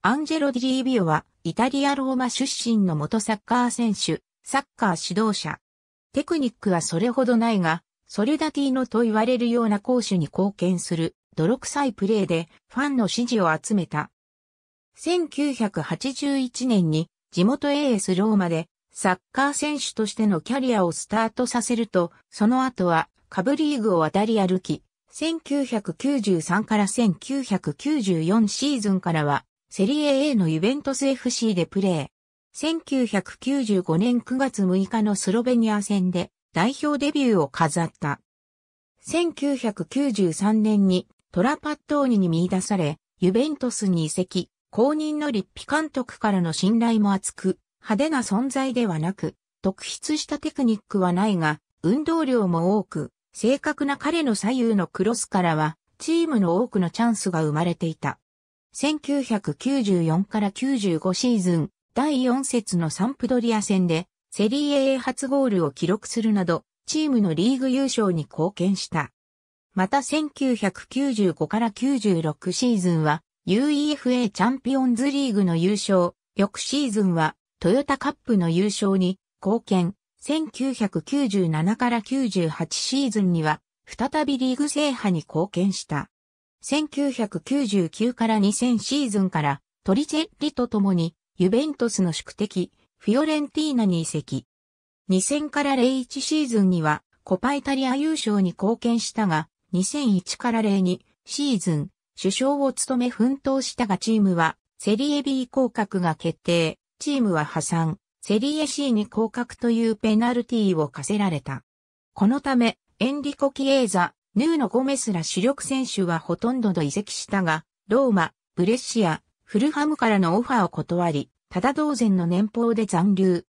アンジェロ・ディリービオは、イタリア・ローマ出身の元サッカー選手、サッカー指導者。テクニックはそれほどないが、ソリュダティーノと言われるような攻守に貢献する、泥臭いプレーで、ファンの支持を集めた。1981年に、地元 AS ローマで、サッカー選手としてのキャリアをスタートさせると、その後は、下部リーグを渡り歩き、1993から1994シーズンからは、セリエ A のユベントス FC でプレー。1995年9月6日のスロベニア戦で代表デビューを飾った。1993年にトラパットーニに見出され、ユベントスに移籍、公認の立派監督からの信頼も厚く、派手な存在ではなく、特筆したテクニックはないが、運動量も多く、正確な彼の左右のクロスからは、チームの多くのチャンスが生まれていた。1994から95シーズン、第4節のサンプドリア戦で、セリエ A 初ゴールを記録するなど、チームのリーグ優勝に貢献した。また1995から96シーズンは、UEFA チャンピオンズリーグの優勝、翌シーズンは、トヨタカップの優勝に貢献、1997から98シーズンには、再びリーグ制覇に貢献した。1999から2000シーズンからトリチェッリと共にユベントスの宿敵フィオレンティーナに移籍。2000から01シーズンにはコパイタリア優勝に貢献したが2001から02シーズン首相を務め奮闘したがチームはセリエ B 降格が決定、チームは破産、セリエ C に降格というペナルティを課せられた。このためエンリコ・キエーザ、ヌーノ・ゴメスら主力選手はほとんどの移籍したが、ローマ、ブレッシア、フルハムからのオファーを断り、ただ同然の年俸で残留。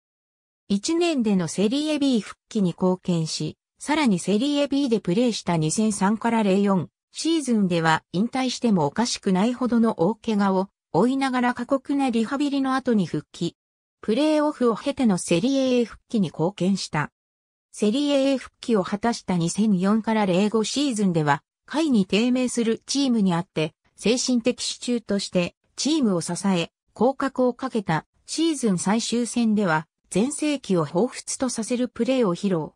1年でのセリエ B 復帰に貢献し、さらにセリエ B でプレーした2003から04シーズンでは引退してもおかしくないほどの大怪我を負いながら過酷なリハビリの後に復帰。プレーオフを経てのセリエ A 復帰に貢献した。セリエ A 復帰を果たした2004から05シーズンでは、下位に低迷するチームにあって、精神的支柱としてチームを支え、降格をかけたシーズン最終戦では、前世紀を彷彿とさせるプレーを披露。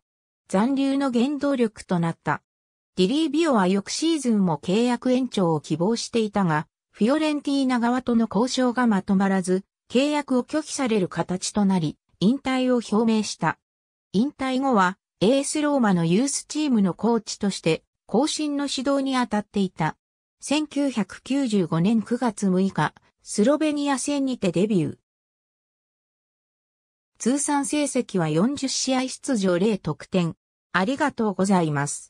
残留の原動力となった。ディリー・ビオは翌シーズンも契約延長を希望していたが、フィオレンティーナ側との交渉がまとまらず、契約を拒否される形となり、引退を表明した。引退後は、エースローマのユースチームのコーチとして、後進の指導に当たっていた。1995年9月6日、スロベニア戦にてデビュー。通算成績は40試合出場0得点。ありがとうございます。